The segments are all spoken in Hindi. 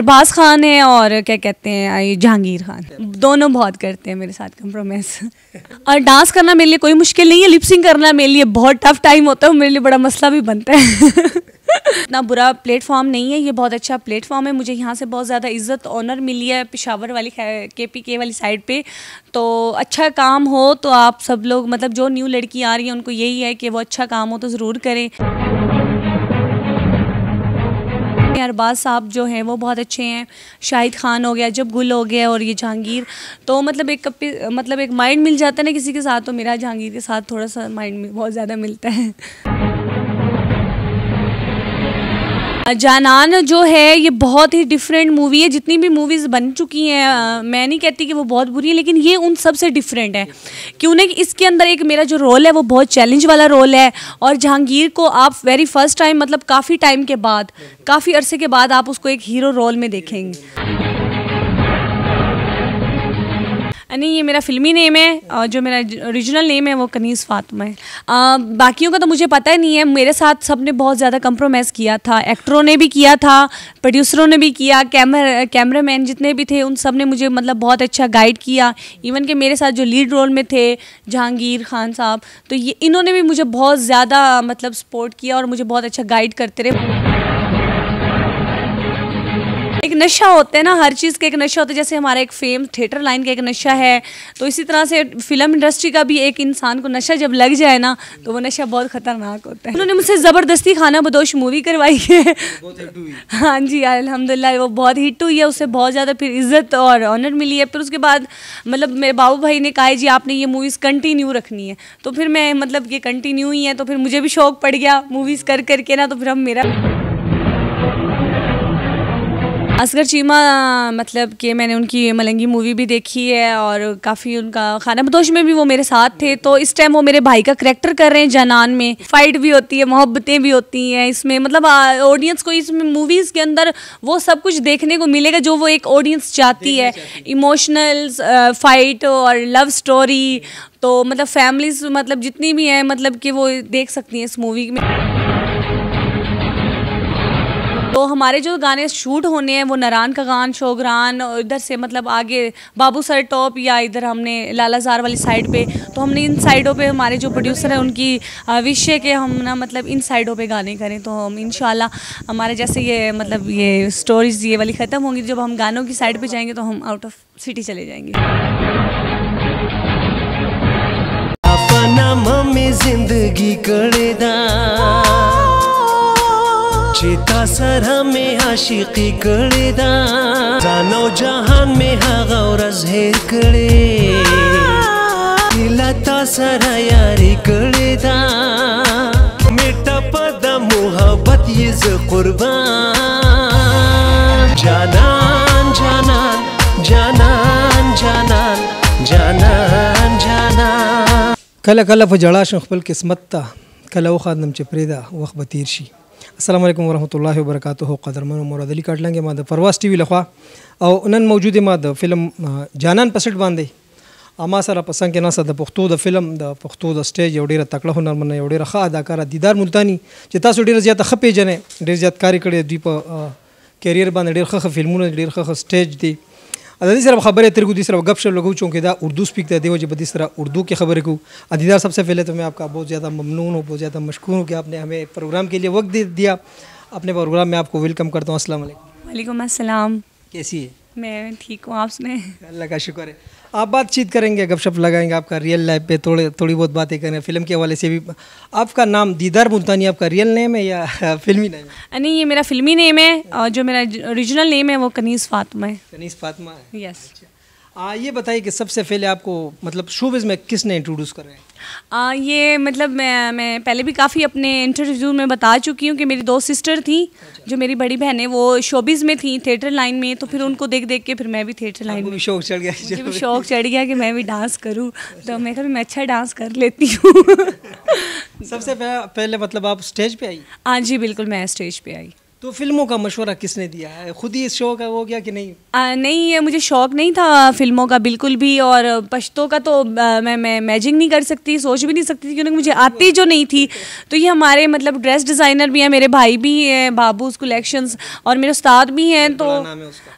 अरबाज खान है और क्या कहते हैं जहांगीर खान दोनों बहुत करते हैं मेरे साथ कंप्रोमाइज और डांस करना मेरे लिए कोई मुश्किल नहीं है लिपसिंग करना मेरे लिए बहुत टफ टाइम होता है मेरे लिए बड़ा मसला भी बनता है इतना बुरा प्लेटफॉर्म नहीं है ये बहुत अच्छा प्लेटफॉर्म है मुझे यहाँ से बहुत ज़्यादा इज्जत ऑनर मिली है पिशावर वाली के पी के वाली साइड पे तो अच्छा काम हो तो आप सब लोग मतलब जो न्यू लड़की आ रही है उनको यही है कि वो अच्छा काम हो तो ज़रूर करें हैं अरबाज साहब जो हैं वो बहुत अच्छे हैं शाहिद खान हो गया जब गुल हो गया और ये जहांगीर तो मतलब एक कपी मतलब एक माइंड मिल जाता है ना किसी के साथ तो मेरा जहांगीर के साथ थोड़ा सा माइंड बहुत ज़्यादा मिलता है जानान जो है ये बहुत ही डिफरेंट मूवी है जितनी भी मूवीज़ बन चुकी हैं मैं नहीं कहती कि वो बहुत बुरी है लेकिन ये उन सब से डिफरेंट है क्यों ना इसके अंदर एक मेरा जो रोल है वो बहुत चैलेंज वाला रोल है और जहांगीर को आप वेरी फर्स्ट टाइम मतलब काफ़ी टाइम के बाद काफ़ी अरसे के बाद आप उसको एक हीरो रोल में देखेंगे नहीं ये मेरा फिल्मी नेम है और जो मेरा ओरिजिनल नेम है वो कनीस फातमा है बाकियों का तो मुझे पता ही नहीं है मेरे साथ सब ने बहुत ज़्यादा कंप्रोमाइज़ किया था एक्टरों ने भी किया था प्रोड्यूसरों ने भी किया कैमरा कैमरा मैन जितने भी थे उन सब ने मुझे मतलब बहुत अच्छा गाइड किया इवन के मेरे साथ जो लीड रोल में थे जहांगीर खान साहब तो ये इन्होंने भी मुझे बहुत ज़्यादा मतलब सपोर्ट किया और मुझे बहुत अच्छा गाइड करते रहे एक नशा होता है ना हर चीज़ का एक नशा होता है जैसे हमारा एक फेम थिएटर लाइन का एक नशा है तो इसी तरह से फिल्म इंडस्ट्री का भी एक इंसान को नशा जब लग जाए ना तो वो नशा बहुत ख़तरनाक होता है उन्होंने मुझसे ज़बरदस्ती खाना बदोश मूवी करवाई है हाँ जी अलहमदिल्ला वो बहुत हिट हुई है उसे बहुत ज़्यादा फिर इज़्ज़त और ऑनर मिली है फिर उसके बाद मतलब मेरे बाबू भाई ने कहा है जी आपने ये मूवीज़ कंटिन्यू रखनी है तो फिर मैं मतलब ये कंटिन्यू ही है तो फिर मुझे भी शौक पड़ गया मूवीज़ कर करके ना तो फिर हम मेरा असगर चीमा मतलब कि मैंने उनकी मलंगी मूवी भी देखी है और काफ़ी उनका खाना बदोश में भी वो मेरे साथ थे तो इस टाइम वो मेरे भाई का करेक्टर कर रहे हैं जनान में फाइट भी होती है मोहब्बतें भी होती हैं इसमें मतलब ऑडियंस को इसमें मूवीज़ के अंदर वो सब कुछ देखने को मिलेगा जो वो एक ऑडियंस चाहती है इमोशनल फाइट और लव स्टोरी तो मतलब फैमिलीज मतलब जितनी भी हैं मतलब कि वो देख सकती हैं इस मूवी में तो हमारे जो गाने शूट होने हैं वो नरान का गान शोगरान इधर से मतलब आगे बाबू सर टॉप या इधर हमने लालाजार वाली साइड पे तो हमने इन साइडों पे हमारे जो प्रोड्यूसर हैं उनकी विश है कि हम ना मतलब इन साइडों पे गाने करें तो हम इन हमारे जैसे ये मतलब ये स्टोरीज ये वाली ख़त्म होंगी जब हम गानों की साइड पर जाएंगे तो हम आउट ऑफ सिटी चले जाएंगे जिंदगी कड़दा چې تا سره می عاشقي کړې دا ځان او جهان می هغه ورځ هېر کړې دل تا سره یاري کړې دا میټه په د محبت یې ز قربان جانان جانان جانان جانان جانان جانان کله کله په جړا شم خپل قسمت ته کله وخاندم چې پرېدا وخت به تیر شي السلام علیکم ورحمۃ الله وبرکاتہ قدرمن مراد علي کاټلنګ ما د پرواز ټي وي لخوا او نن موجود ما د فلم جانان پسټ باندې اما سره پسند کې ناسه د پښتو د فلم د پښتو د سټیج یو ډیره تکړه هنرمن یو ډیره ښه اداکار دیدار ملتانی چې تاسو ډیره زیاته خپې جنې ډیر زیات کاری کړی دی په کیریئر باندې ډیر ښه فلمونه ډیر ښه سټیج دی ادي सर खबर है तेरे سره गप शप लगू चूँकि उर्दू اردو سپیک ته دیو چې بدی की खबर को अदीदार सबसे पहले तो मैं आपका बहुत ज़्यादा ममनून हूँ बहुत ज़्यादा मशकूर हूँ कि आपने हमें प्रोग्राम के लिए वक्त दे दिया अपने प्रोग्राम में आपको वेलकम करता हूँ असल वालेकुम असलम कैसी है मैं ठीक हूँ आप सुने अल्लाह का शुक्र है आप बातचीत करेंगे गपशप लगाएंगे आपका रियल लाइफ पे थोड़े थोड़ी बहुत बातें करें फिल्म के हवाले से भी आपका नाम दीदार मुल्तानी आपका रियल नेम है या फिल्मी नेम है नहीं ये मेरा फिल्मी नेम है और जो मेरा ओरिजिनल नेम है वो कनीस फातमा है कनीस फातमा है यस अच्छा। आ, ये बताइए कि सबसे पहले आपको मतलब शोबिज़ में किसने इंट्रोड्यूस कर रहे हैं आ, ये मतलब मैं मैं पहले भी काफ़ी अपने इंटरव्यू में बता चुकी हूँ कि मेरी दो सिस्टर थी अच्छा। जो मेरी बड़ी बहन है वो शोबिज़ में थी थिएटर लाइन में तो फिर अच्छा। उनको देख देख के फिर मैं भी थिएटर लाइन में शौक चढ़ गया मुझे भी शौक चढ़ गया कि मैं भी डांस करूँ अच्छा। तो मैं कभी मैं अच्छा डांस कर लेती हूँ सबसे पहले मतलब आप स्टेज पर आई हाँ जी बिल्कुल मैं स्टेज पर आई तो फिल्मों का मशवरा किसने दिया है खुद ही इस शौक है वो क्या कि नहीं आ, नहीं ये मुझे शौक नहीं था फिल्मों का बिल्कुल भी और पश्तों का तो आ, मैं मैं मैजिंग नहीं कर सकती सोच भी नहीं सकती क्योंकि मुझे आती जो नहीं थी तो ये हमारे मतलब ड्रेस डिज़ाइनर भी हैं मेरे भाई भी हैं बाबूज कलेक्शंस और मेरे उस्ताद भी हैं तो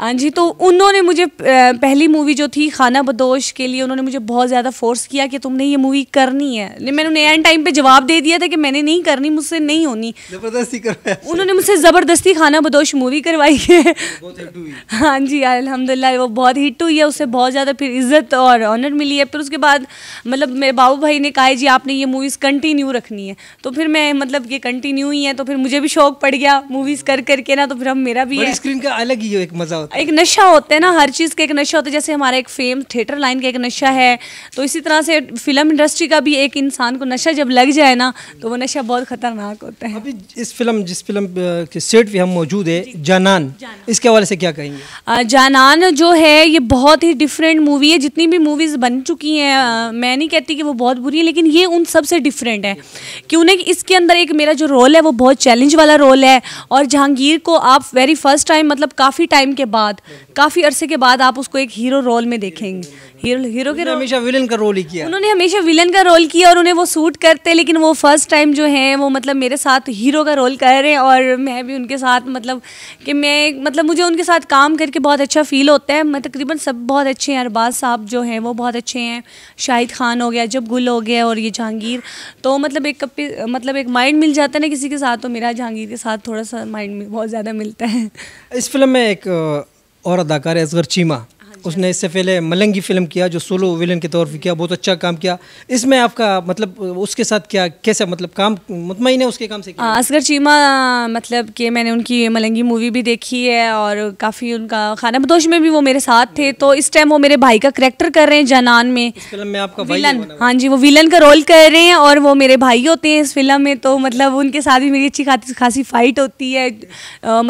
हाँ जी तो उन्होंने मुझे पहली मूवी जो थी खाना बदोश के लिए उन्होंने मुझे बहुत ज़्यादा फोर्स किया कि तुमने ये मूवी करनी है मैंने उन्हें एंड टाइम पर जवाब दे दिया था कि मैंने नहीं करनी मुझसे नहीं होनी उन्होंने मुझसे जबरदस्त ज़बरदस्ती खाना बदोश मूवी करवाई है हाँ जी अलहमदिल्ला वो बहुत हिट हुई है उससे बहुत ज़्यादा फिर इज़्ज़त और ऑनर मिली है फिर उसके बाद मतलब मेरे बाबू भाई ने कहा जी आपने ये मूवीज़ कंटिन्यू रखनी है तो फिर मैं मतलब ये कंटिन्यू ही है तो फिर मुझे भी शौक पड़ गया मूवीज़ कर करके ना तो फिर हम मेरा भी है स्क्रीन का अलग ही एक मज़ा होता है एक नशा होता है ना हर चीज़ का एक नशा होता है जैसे हमारा एक फेम थिएटर लाइन का एक नशा है तो इसी तरह से फिल्म इंडस्ट्री का भी एक इंसान को नशा जब लग जाए ना तो वो नशा बहुत ख़तरनाक होता है अभी इस फिल्म जिस फिल्म सेट पे हम मौजूद है जानान इसके हवाले से क्या कहेंगे जानान जो है ये बहुत ही डिफरेंट मूवी है जितनी भी मूवीज़ बन चुकी हैं मैं नहीं कहती कि वो बहुत बुरी है लेकिन ये उन सब से डिफरेंट है क्यों ना इसके अंदर एक मेरा जो रोल है वो बहुत चैलेंज वाला रोल है और जहांगीर को आप वेरी फर्स्ट टाइम मतलब काफ़ी टाइम के बाद काफ़ी अरसे के बाद आप उसको एक हीरो रोल में देखेंगे हीरो हीरो के हमेशा विलन का रोल ही किया उन्होंने हमेशा विलन का रोल किया और उन्हें वो सूट करते लेकिन वो फर्स्ट टाइम जो है वो मतलब मेरे साथ हीरो का रोल कर रहे हैं और मैं भी उनके साथ मतलब कि मैं मतलब मुझे उनके साथ काम करके बहुत अच्छा फ़ील होता है मैं तकरीबन सब बहुत अच्छे हैं अरबाज साहब जो हैं वो बहुत अच्छे हैं शाहिद खान हो गया जब गुल हो गया और ये जहांगीर तो मतलब एक कपी मतलब एक माइंड मिल जाता है ना किसी के साथ तो मेरा जहांगीर के साथ थोड़ा सा माइंड बहुत ज़्यादा मिलता है इस फिल्म में एक और अदाकार है असगर चीमा उसने इससे पहले मलंगी फिल्म किया जो सोलो विलन के तौर पर किया बहुत अच्छा काम किया इसमें आपका मतलब उसके साथ क्या कैसा मतलब काम मुतमिन है उसके काम से किया? असगर चीमा मतलब कि मैंने उनकी मलंगी मूवी भी देखी है और काफ़ी उनका खाना बदोश में भी वो मेरे साथ थे तो इस टाइम वो मेरे भाई का करेक्टर कर रहे हैं जनान में फिल्म में आपका विलन हाँ जी वो विलन का रोल कर रहे हैं और वो मेरे भाई होते हैं इस फिल्म में तो मतलब उनके साथ भी मेरी अच्छी खासी खासी फाइट होती है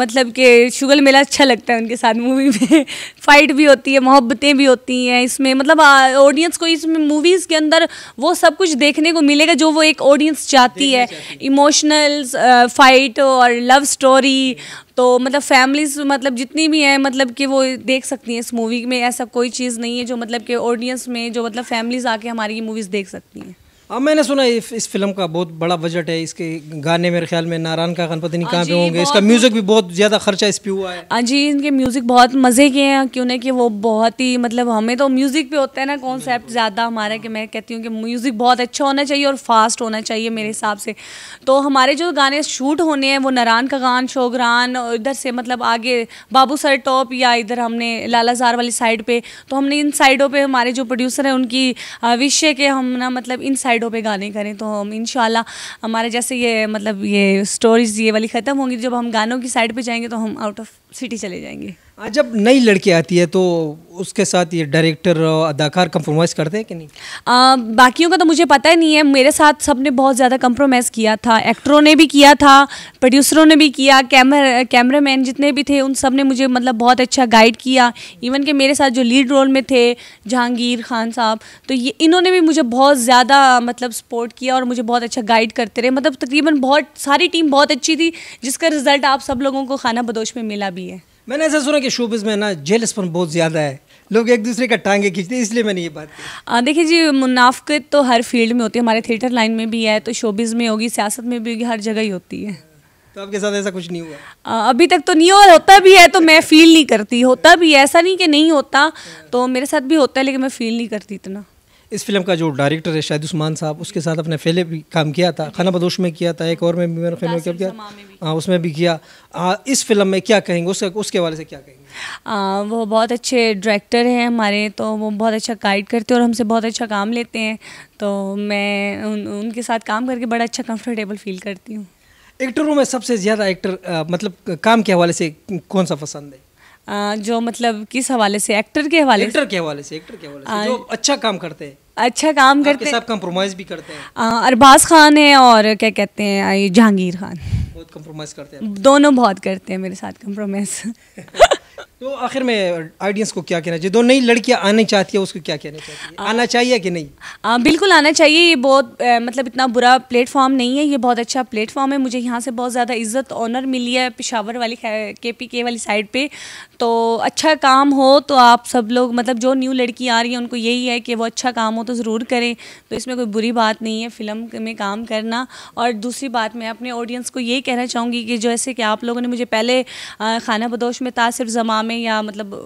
मतलब कि शुगल मेला अच्छा लगता है उनके साथ मूवी में फाइट भी होती है मोहब्बतें भी होती हैं इसमें मतलब ऑडियंस को इसमें मूवीज़ के अंदर वो सब कुछ देखने को मिलेगा जो वो एक ऑडियंस चाहती है इमोशनल फाइट और लव स्टोरी तो मतलब फैमिलीज मतलब जितनी भी हैं मतलब कि वो देख सकती हैं इस मूवी में ऐसा कोई चीज़ नहीं है जो मतलब कि ऑडियंस में जो मतलब फैमिलीज आके हमारी मूवीज़ देख सकती हैं अब हाँ, मैंने सुना इस, इस फिल्म का बहुत बड़ा बजट है इसके गाने मेरे ख्याल में नारायण का गणपति नहीं कहाँ हाँ पे होंगे इसका म्यूज़िक भी बहुत ज़्यादा खर्चा इस पर हुआ है हाँ जी इनके म्यूज़िक बहुत मज़े के हैं क्यों ना कि वो बहुत ही मतलब हमें तो म्यूज़िक पे होता है ना कॉन्सेप्ट ज़्यादा हमारा कि मैं कहती हूँ कि म्यूज़िक बहुत अच्छा होना चाहिए और फास्ट होना चाहिए मेरे हिसाब से तो हमारे जो गाने शूट होने हैं वो नारायण का गान शोगरान इधर से मतलब आगे बाबू सर टॉप या इधर हमने लालाजार वाली साइड पर तो हमने इन साइडों पर हमारे जो प्रोड्यूसर हैं उनकी विषय के हम ना मतलब इन साइड साइडों पे गाने करें तो हम इन हमारे जैसे ये मतलब ये स्टोरीज ये वाली ख़त्म होंगी जब हम गानों की साइड पर जाएंगे तो हम आउट ऑफ सिटी चले जाएंगे हाँ, जब नई लड़की आती है तो उसके साथ ये डायरेक्टर अदाकार कम्प्रोमाइज़ करते हैं कि नहीं आ, बाकियों का तो मुझे पता ही नहीं है मेरे साथ सब ने बहुत ज़्यादा कम्प्रोमाइज़ किया था एक्टरों ने भी किया था प्रोड्यूसरों ने भी किया कैमरा कैमरा मैन जितने भी थे उन सब ने मुझे मतलब बहुत अच्छा गाइड किया इवन के मेरे साथ जो लीड रोल में थे जहांगीर खान साहब तो ये इन्होंने भी मुझे बहुत ज़्यादा मतलब सपोर्ट किया और मुझे बहुत अच्छा गाइड करते रहे मतलब तकरीबन बहुत सारी टीम बहुत अच्छी थी जिसका रिज़ल्ट आप सब लोगों को खाना बदोश में मिला भी है मैंने ऐसा सुना कि शोबिस में ना जेलसपन बहुत ज़्यादा है लोग एक दूसरे का टांगे खींचते हैं इसलिए मैंने ये बात देखिए जी मुनाफ्त तो हर फील्ड में होती है हमारे थिएटर लाइन में भी है तो शोबिस में होगी सियासत में भी होगी हर जगह ही होती है तो आपके साथ ऐसा कुछ नहीं हुआ आ, अभी तक तो नहीं हुआ होता भी है तो मैं फील नहीं करती होता भी ऐसा नहीं कि नहीं होता तो मेरे साथ भी होता है लेकिन मैं फील नहीं करती इतना इस फिल्म का जो डायरेक्टर है शाहिद उस्मान साहब उसके साथ अपने पहले भी काम किया था खाना बदोश में किया था एक और में भी मैंने फिल्म क्या किया हाँ उसमें भी किया आ, इस फिल्म में क्या कहेंगे उसके उसके हवाले से क्या कहेंगे आ, वो बहुत अच्छे डायरेक्टर हैं हमारे तो वो बहुत अच्छा गाइड करते हैं और हमसे बहुत अच्छा काम लेते हैं तो मैं उन, उनके साथ काम करके बड़ा अच्छा कम्फर्टेबल फील करती हूँ एक्टरों में सबसे ज़्यादा एक्टर मतलब काम के हवाले से कौन सा पसंद है आ, जो मतलब किस हवाले से एक्टर के हवाले एक्टर के हवाले से एक्टर के हवाले से जो अच्छा काम करते हैं अच्छा काम करते हैं कॉम्प्रोमाइज भी करते हैं अरबाज खान है और क्या कहते हैं ये जहांगीर खान बहुत करते हैं दोनों बहुत करते हैं मेरे साथ कम्प्रोमाइज तो आखिर में ऑडियंस को क्या कहना चाहिए दो नई लड़कियां आनी चाहती है उसको क्या कहना चाहिए आ, आना चाहिए कि नहीं आ, बिल्कुल आना चाहिए ये बहुत आ, मतलब इतना बुरा प्लेटफॉर्म नहीं है ये बहुत अच्छा प्लेटफॉर्म है मुझे यहाँ से बहुत ज़्यादा इज्जत ऑनर मिली है पिशावर वाली के पी के वाली साइड पर तो अच्छा काम हो तो आप सब लोग मतलब जो न्यू लड़की आ रही है उनको यही है कि वो अच्छा काम हो तो ज़रूर करें तो इसमें कोई बुरी बात नहीं है फिल्म में काम करना और दूसरी बात मैं अपने ऑडियंस को यही कहना चाहूँगी कि जैसे कि आप लोगों ने मुझे पहले खाना बदोश में तासिर जमा में या मतलब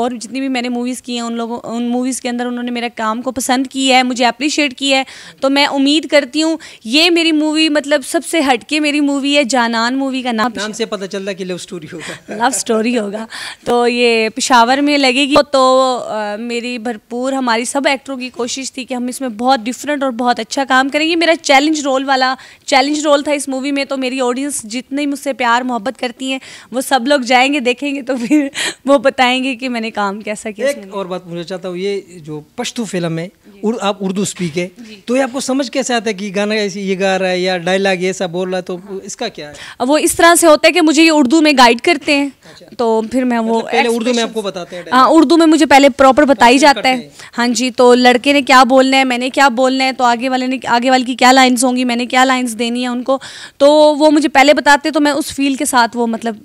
और जितनी भी मैंने मूवीज़ की हैं उन लोगों उन मूवीज़ के अंदर उन्होंने मेरे काम को पसंद किया है मुझे अप्रिशिएट किया है तो मैं उम्मीद करती हूँ ये मेरी मूवी मतलब सबसे हटके मेरी मूवी है जानान मूवी का नाम नाम से पता चल रहा कि लव स्टोरी होगा लव स्टोरी होगा तो ये पिशावर में लगेगी तो आ, मेरी भरपूर हमारी सब एक्टरों की कोशिश थी कि हम इसमें बहुत डिफरेंट और बहुत अच्छा काम करेंगे मेरा चैलेंज रोल वाला चैलेंज रोल था इस मूवी में तो मेरी ऑडियंस जितने मुझसे प्यार मोहब्बत करती हैं वो सब लोग जाएंगे देखेंगे तो फिर वो बताएंगे कि मैंने काम कैसा किया एक और बात पूछना चाहता हूँ ये जो पश्तू फिल्म है उर, आप उर्दू स्पीक है तो ये आपको समझ कैसे आता है कि गाना ऐसे ये गा रहा है या डायलॉग ऐसा बोल रहा है तो हाँ। इसका क्या है वो इस तरह से होता है कि मुझे ये उर्दू में गाइड करते हैं अच्छा। तो फिर मैं वो अच्छा, पहले उर्दू में आपको बताते हैं हाँ उर्दू में मुझे पहले प्रॉपर बताई जाता है हाँ जी तो लड़के ने क्या बोलना है मैंने क्या बोलना है तो आगे वाले ने आगे वाले की क्या लाइन्स होंगी मैंने क्या लाइन्स देनी है उनको तो वो मुझे पहले बताते तो मैं उस फील के साथ वो मतलब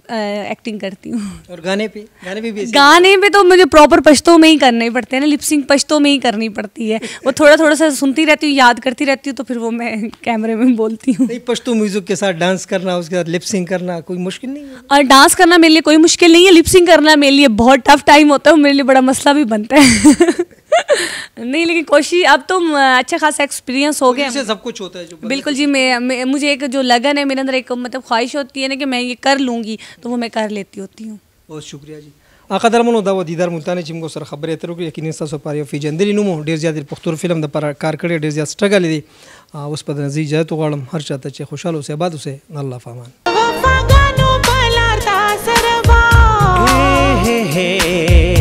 एक्टिंग करती हूँ और गाने पे गाने पे भी गाने पे तो मुझे प्रॉपर पश्तो में ही करने पड़ते हैं ना लिपसिंग पश्तो में ही करनी पड़ती है वो थोड़ा थोड़ा सा सुनती रहती हूँ याद करती रहती हूँ तो फिर वो मैं कैमरे में बोलती हूँ पश्तो म्यूजिक के साथ डांस करना उसके साथ लिपसिंग करना कोई मुश्किल नहीं है और डांस करना मेरे लिए कोई मुश्किल नहीं है लिपसिंग करना मेरे लिए बहुत टफ टाइम होता है मेरे लिए बड़ा मसला भी बनता है नहीं लेकिन कोशिश अब तो अच्छा खासा एक्सपीरियंस हो गया सब कुछ होता है जो बिल्कुल जी मैं, मुझे एक जो लगन है मेरे अंदर एक मतलब ख्वाहिश होती है ना कि मैं ये कर लूँगी तो वो मैं कर लेती होती हूँ बहुत शुक्रिया जी आका दरमन दा दीदार मुल्तान जिम को सर खबर एतरो कि यकीन सासो पारियो फी जंदली नुमो डेर ज्यादा پختور फिल्म د پر کار डेर ज्यादा स्ट्रगल दी دی اوس په نزی جای تو غړم هر چاته چې خوشاله اوسه بعد اوسه الله فامان وفاګانو بلار